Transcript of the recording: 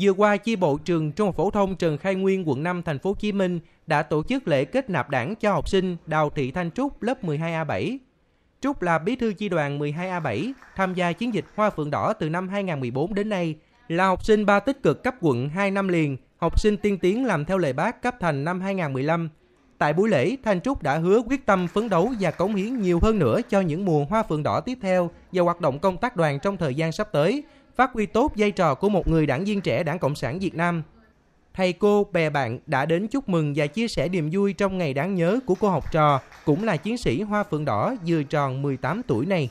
Vừa qua, chi bộ trường Trung học phổ thông Trần Khai Nguyên, quận 5, thành phố Hồ Chí Minh đã tổ chức lễ kết nạp đảng cho học sinh Đào Thị Thanh Trúc lớp 12A7. Trúc là bí thư chi đoàn 12A7, tham gia chiến dịch Hoa Phượng Đỏ từ năm 2014 đến nay, là học sinh ba tích cực cấp quận 2 năm liền, học sinh tiên tiến làm theo lời bác cấp thành năm 2015. Tại buổi lễ, Thanh Trúc đã hứa quyết tâm phấn đấu và cống hiến nhiều hơn nữa cho những mùa Hoa Phượng Đỏ tiếp theo và hoạt động công tác đoàn trong thời gian sắp tới – phát huy tốt vai trò của một người đảng viên trẻ đảng Cộng sản Việt Nam. Thầy cô, bè bạn đã đến chúc mừng và chia sẻ niềm vui trong ngày đáng nhớ của cô học trò, cũng là chiến sĩ Hoa Phượng Đỏ vừa tròn 18 tuổi này.